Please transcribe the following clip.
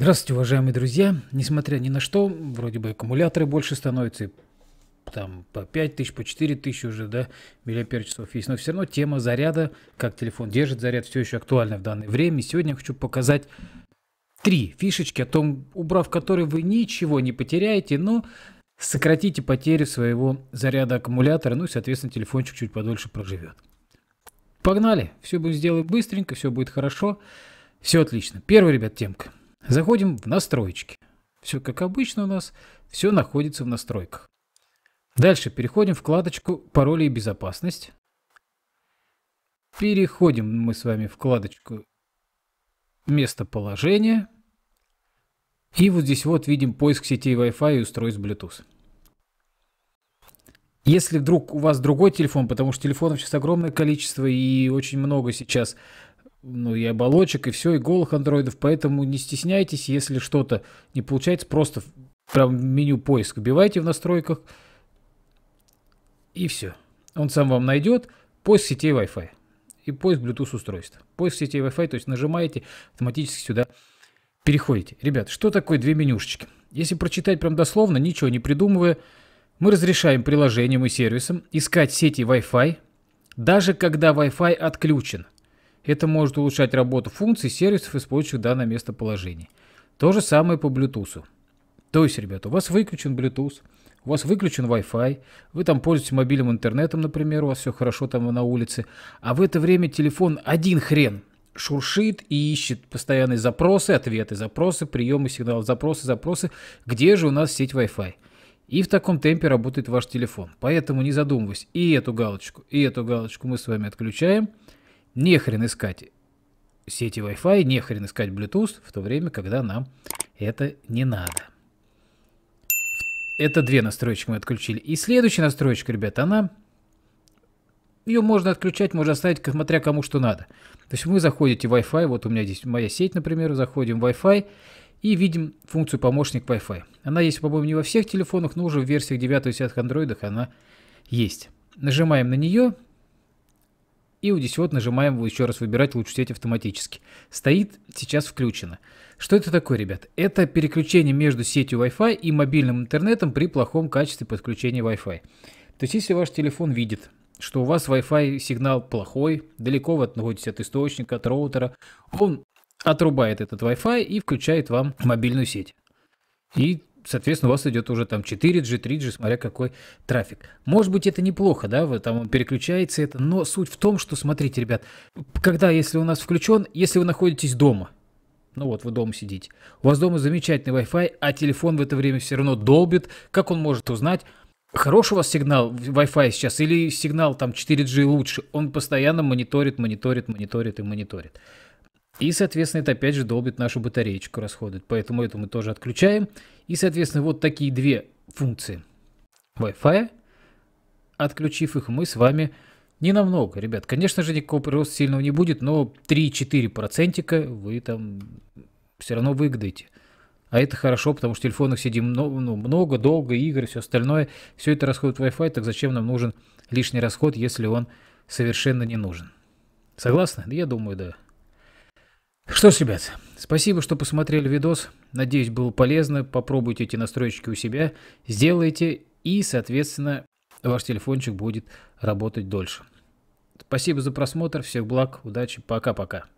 Здравствуйте, уважаемые друзья. Несмотря ни на что, вроде бы аккумуляторы больше становятся, там по 5 тысяч, по 4 тысячи уже, да, миллиампер часов есть. Но все равно тема заряда, как телефон держит заряд, все еще актуальна в данное время. И сегодня я хочу показать три фишечки, о том, убрав которые вы ничего не потеряете, но сократите потери своего заряда аккумулятора, ну и, соответственно, телефончик чуть подольше проживет. Погнали! Все будем сделать быстренько, все будет хорошо. Все отлично. Первая, ребят, темка – Заходим в настройки. Все как обычно у нас, все находится в настройках. Дальше переходим в вкладочку «Пароли и безопасность». Переходим мы с вами в вкладочку «Местоположение». И вот здесь вот видим поиск сетей Wi-Fi и устройств Bluetooth. Если вдруг у вас другой телефон, потому что телефонов сейчас огромное количество и очень много сейчас ну и оболочек, и все, и голых андроидов. Поэтому не стесняйтесь, если что-то не получается, просто прям меню поиск вбивайте в настройках, и все. Он сам вам найдет поиск сетей Wi-Fi и поиск Bluetooth устройств. Поиск сетей Wi-Fi, то есть нажимаете, автоматически сюда переходите. Ребят, что такое две менюшечки? Если прочитать прям дословно, ничего не придумывая, мы разрешаем приложением и сервисам искать сети Wi-Fi, даже когда Wi-Fi отключен – это может улучшать работу функций, сервисов, использующих данное местоположение. То же самое по Bluetooth. То есть, ребята, у вас выключен Bluetooth, у вас выключен Wi-Fi, вы там пользуетесь мобильным интернетом, например, у вас все хорошо там на улице, а в это время телефон один хрен шуршит и ищет постоянные запросы, ответы, запросы, приемы сигналов, запросы, запросы, где же у нас сеть Wi-Fi. И в таком темпе работает ваш телефон. Поэтому не задумываясь, и эту галочку, и эту галочку мы с вами отключаем. Не хрен искать сети Wi-Fi, не хрен искать Bluetooth в то время, когда нам это не надо. Это две настройки мы отключили. И следующая настройка, ребята, она... Ее можно отключать, можно оставить, как смотря кому что надо. То есть вы заходите в Wi-Fi, вот у меня здесь моя сеть, например, заходим в Wi-Fi и видим функцию помощник Wi-Fi. Она есть, по-моему, не во всех телефонах, но уже в версиях 9 и 10 Android она есть. Нажимаем на нее, и у Udisword нажимаем его еще раз выбирать лучше сеть автоматически. Стоит сейчас включено. Что это такое, ребят? Это переключение между сетью Wi-Fi и мобильным интернетом при плохом качестве подключения Wi-Fi. То есть, если ваш телефон видит, что у вас Wi-Fi сигнал плохой, далеко вы находитесь от источника, от роутера, он отрубает этот Wi-Fi и включает вам мобильную сеть. И соответственно, у вас идет уже там 4G, 3G, смотря какой трафик. Может быть, это неплохо, да, вы там переключается это, но суть в том, что, смотрите, ребят, когда, если у нас включен, если вы находитесь дома, ну вот, вы дома сидите, у вас дома замечательный Wi-Fi, а телефон в это время все равно долбит, как он может узнать, Хороший у вас сигнал Wi-Fi сейчас или сигнал там 4G лучше? Он постоянно мониторит, мониторит, мониторит и мониторит. И, соответственно, это опять же долбит нашу батареечку, расходует. Поэтому это мы тоже отключаем. И, соответственно, вот такие две функции Wi-Fi. Отключив их, мы с вами не намного, ребят. Конечно же, никакого прироста сильного не будет, но 3-4 процентика вы там все равно выгодаете. А это хорошо, потому что в телефонах сидим много, ну, много, долго, игры, все остальное. Все это расходит Wi-Fi, так зачем нам нужен лишний расход, если он совершенно не нужен? Согласны? Я думаю, да. Что ж, ребят, спасибо, что посмотрели видос. Надеюсь, было полезно. Попробуйте эти настройки у себя, сделайте, и, соответственно, ваш телефончик будет работать дольше. Спасибо за просмотр, всех благ, удачи, пока-пока.